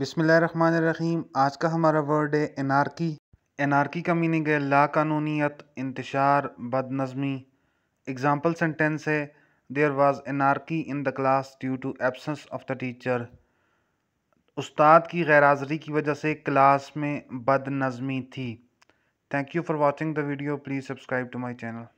बिसमीम आज का हमारा वर्ड है एनार्की एनार्की का मीनिंग है लाकानूनीत इंतशार बदनज़मी एग्ज़ाम्पल सेंटेंस है there was anarchy in the class due to absence of the teacher उस्ताद की गैर हाज़री की वजह से क्लास में बदनज़मी थी thank you for watching the video please subscribe to my channel